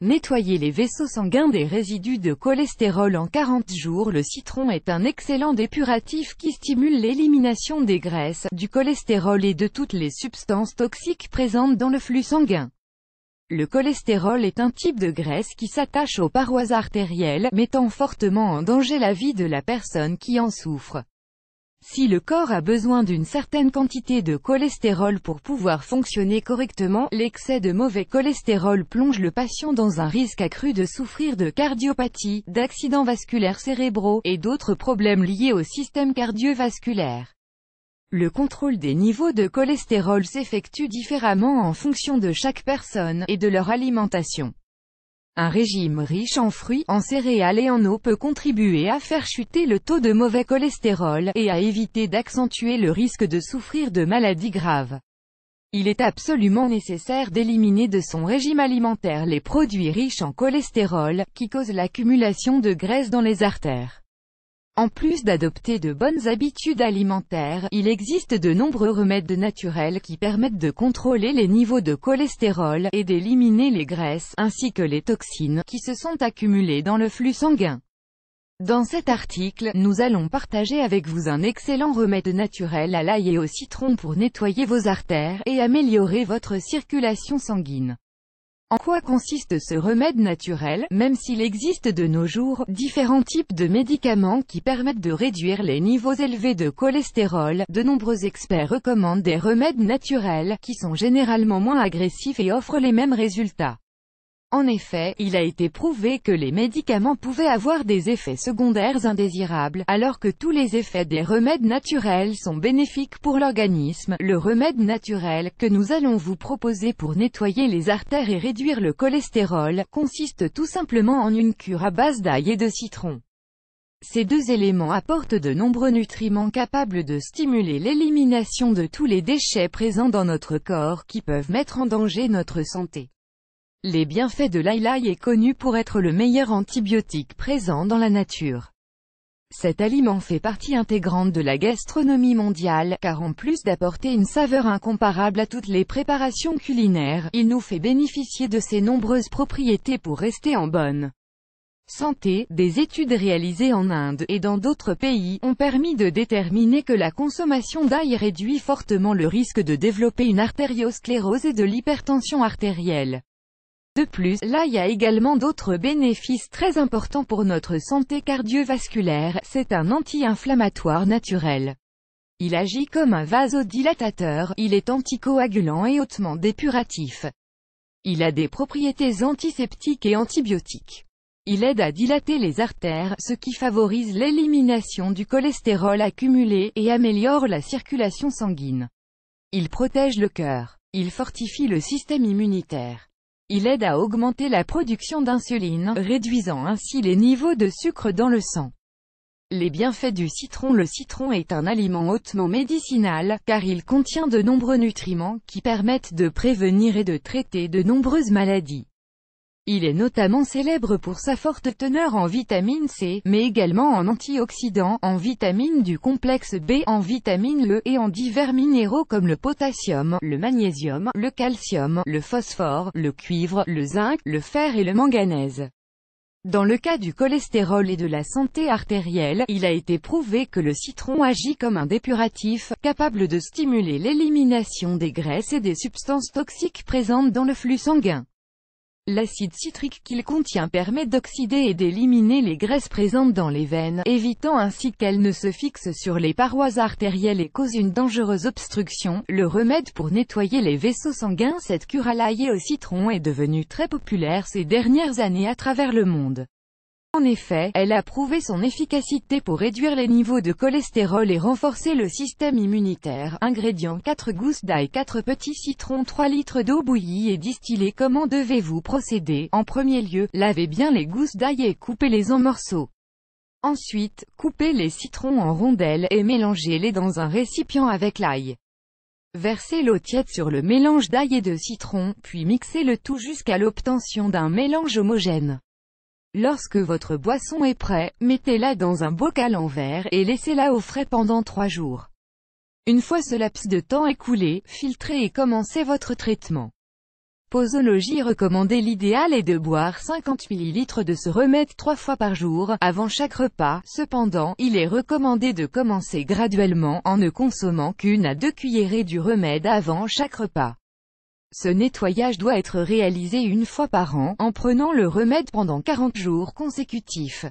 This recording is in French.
Nettoyer les vaisseaux sanguins des résidus de cholestérol en 40 jours Le citron est un excellent dépuratif qui stimule l'élimination des graisses, du cholestérol et de toutes les substances toxiques présentes dans le flux sanguin. Le cholestérol est un type de graisse qui s'attache aux parois artérielles, mettant fortement en danger la vie de la personne qui en souffre. Si le corps a besoin d'une certaine quantité de cholestérol pour pouvoir fonctionner correctement, l'excès de mauvais cholestérol plonge le patient dans un risque accru de souffrir de cardiopathie, d'accidents vasculaires cérébraux, et d'autres problèmes liés au système cardiovasculaire. Le contrôle des niveaux de cholestérol s'effectue différemment en fonction de chaque personne, et de leur alimentation. Un régime riche en fruits, en céréales et en eau peut contribuer à faire chuter le taux de mauvais cholestérol, et à éviter d'accentuer le risque de souffrir de maladies graves. Il est absolument nécessaire d'éliminer de son régime alimentaire les produits riches en cholestérol, qui causent l'accumulation de graisse dans les artères. En plus d'adopter de bonnes habitudes alimentaires, il existe de nombreux remèdes naturels qui permettent de contrôler les niveaux de cholestérol, et d'éliminer les graisses, ainsi que les toxines, qui se sont accumulées dans le flux sanguin. Dans cet article, nous allons partager avec vous un excellent remède naturel à l'ail et au citron pour nettoyer vos artères, et améliorer votre circulation sanguine. En quoi consiste ce remède naturel Même s'il existe de nos jours différents types de médicaments qui permettent de réduire les niveaux élevés de cholestérol, de nombreux experts recommandent des remèdes naturels, qui sont généralement moins agressifs et offrent les mêmes résultats. En effet, il a été prouvé que les médicaments pouvaient avoir des effets secondaires indésirables, alors que tous les effets des remèdes naturels sont bénéfiques pour l'organisme. Le remède naturel, que nous allons vous proposer pour nettoyer les artères et réduire le cholestérol, consiste tout simplement en une cure à base d'ail et de citron. Ces deux éléments apportent de nombreux nutriments capables de stimuler l'élimination de tous les déchets présents dans notre corps qui peuvent mettre en danger notre santé. Les bienfaits de lail est connu pour être le meilleur antibiotique présent dans la nature. Cet aliment fait partie intégrante de la gastronomie mondiale, car en plus d'apporter une saveur incomparable à toutes les préparations culinaires, il nous fait bénéficier de ses nombreuses propriétés pour rester en bonne santé. Des études réalisées en Inde et dans d'autres pays ont permis de déterminer que la consommation d'ail réduit fortement le risque de développer une artériosclérose et de l'hypertension artérielle. De plus, là y a également d'autres bénéfices très importants pour notre santé cardiovasculaire, c'est un anti-inflammatoire naturel. Il agit comme un vasodilatateur, il est anticoagulant et hautement dépuratif. Il a des propriétés antiseptiques et antibiotiques. Il aide à dilater les artères, ce qui favorise l'élimination du cholestérol accumulé, et améliore la circulation sanguine. Il protège le cœur. Il fortifie le système immunitaire. Il aide à augmenter la production d'insuline, réduisant ainsi les niveaux de sucre dans le sang. Les bienfaits du citron Le citron est un aliment hautement médicinal, car il contient de nombreux nutriments qui permettent de prévenir et de traiter de nombreuses maladies. Il est notamment célèbre pour sa forte teneur en vitamine C, mais également en antioxydants, en vitamine du complexe B, en vitamine E et en divers minéraux comme le potassium, le magnésium, le calcium, le phosphore, le cuivre, le zinc, le fer et le manganèse. Dans le cas du cholestérol et de la santé artérielle, il a été prouvé que le citron agit comme un dépuratif, capable de stimuler l'élimination des graisses et des substances toxiques présentes dans le flux sanguin. L'acide citrique qu'il contient permet d'oxyder et d'éliminer les graisses présentes dans les veines, évitant ainsi qu'elles ne se fixent sur les parois artérielles et causent une dangereuse obstruction. Le remède pour nettoyer les vaisseaux sanguins Cette cure à au citron est devenue très populaire ces dernières années à travers le monde. En effet, elle a prouvé son efficacité pour réduire les niveaux de cholestérol et renforcer le système immunitaire. Ingrédients 4 gousses d'ail 4 petits citrons 3 litres d'eau bouillie et distillée Comment devez-vous procéder En premier lieu, lavez bien les gousses d'ail et coupez-les en morceaux. Ensuite, coupez les citrons en rondelles et mélangez-les dans un récipient avec l'ail. Versez l'eau tiède sur le mélange d'ail et de citron, puis mixez le tout jusqu'à l'obtention d'un mélange homogène. Lorsque votre boisson est prête, mettez-la dans un bocal en verre et laissez-la au frais pendant 3 jours. Une fois ce laps de temps écoulé, filtrez et commencez votre traitement. Posologie recommandée L'idéal est de boire 50 ml de ce remède 3 fois par jour, avant chaque repas. Cependant, il est recommandé de commencer graduellement en ne consommant qu'une à deux cuillerées du remède avant chaque repas. Ce nettoyage doit être réalisé une fois par an, en prenant le remède pendant 40 jours consécutifs.